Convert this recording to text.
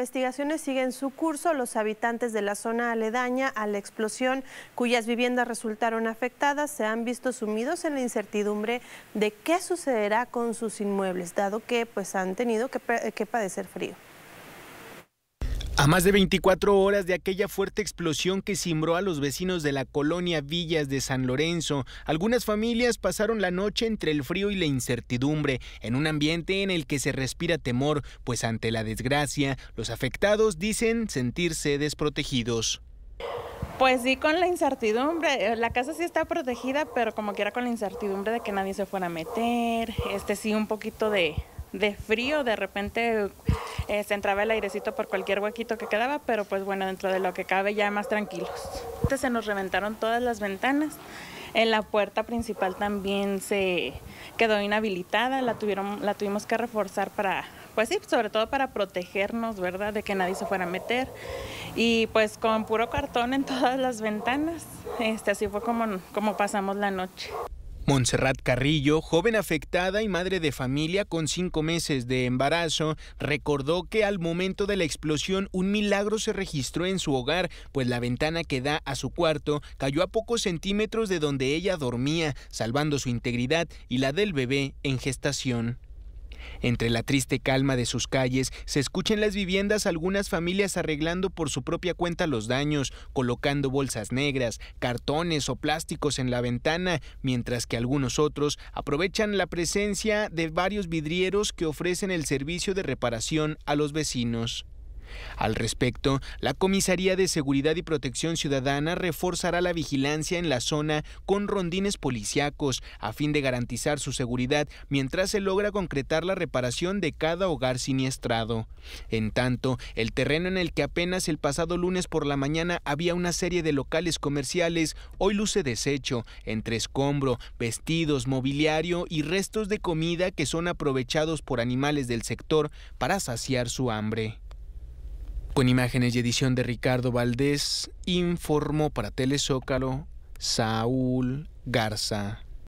investigaciones siguen su curso. Los habitantes de la zona aledaña a la explosión, cuyas viviendas resultaron afectadas, se han visto sumidos en la incertidumbre de qué sucederá con sus inmuebles, dado que pues, han tenido que, que padecer frío. A más de 24 horas de aquella fuerte explosión que cimbró a los vecinos de la colonia Villas de San Lorenzo, algunas familias pasaron la noche entre el frío y la incertidumbre, en un ambiente en el que se respira temor, pues ante la desgracia, los afectados dicen sentirse desprotegidos. Pues sí, con la incertidumbre. Eh, la casa sí está protegida, pero como quiera con la incertidumbre de que nadie se fuera a meter. Este sí, un poquito de, de frío, de repente eh, se entraba el airecito por cualquier huequito que quedaba, pero pues bueno, dentro de lo que cabe ya más tranquilos. Entonces se nos reventaron todas las ventanas. En la puerta principal también se quedó inhabilitada, la, tuvieron, la tuvimos que reforzar para, pues sí, sobre todo para protegernos, ¿verdad? De que nadie se fuera a meter. Y pues con puro cartón en todas las ventanas, este, así fue como, como pasamos la noche. Montserrat Carrillo, joven afectada y madre de familia con cinco meses de embarazo, recordó que al momento de la explosión un milagro se registró en su hogar, pues la ventana que da a su cuarto cayó a pocos centímetros de donde ella dormía, salvando su integridad y la del bebé en gestación. Entre la triste calma de sus calles, se escucha en las viviendas algunas familias arreglando por su propia cuenta los daños, colocando bolsas negras, cartones o plásticos en la ventana, mientras que algunos otros aprovechan la presencia de varios vidrieros que ofrecen el servicio de reparación a los vecinos. Al respecto, la Comisaría de Seguridad y Protección Ciudadana reforzará la vigilancia en la zona con rondines policíacos a fin de garantizar su seguridad mientras se logra concretar la reparación de cada hogar siniestrado. En tanto, el terreno en el que apenas el pasado lunes por la mañana había una serie de locales comerciales hoy luce deshecho, entre escombro, vestidos, mobiliario y restos de comida que son aprovechados por animales del sector para saciar su hambre. Con imágenes y edición de Ricardo Valdés, informó para Telezócalo Saúl Garza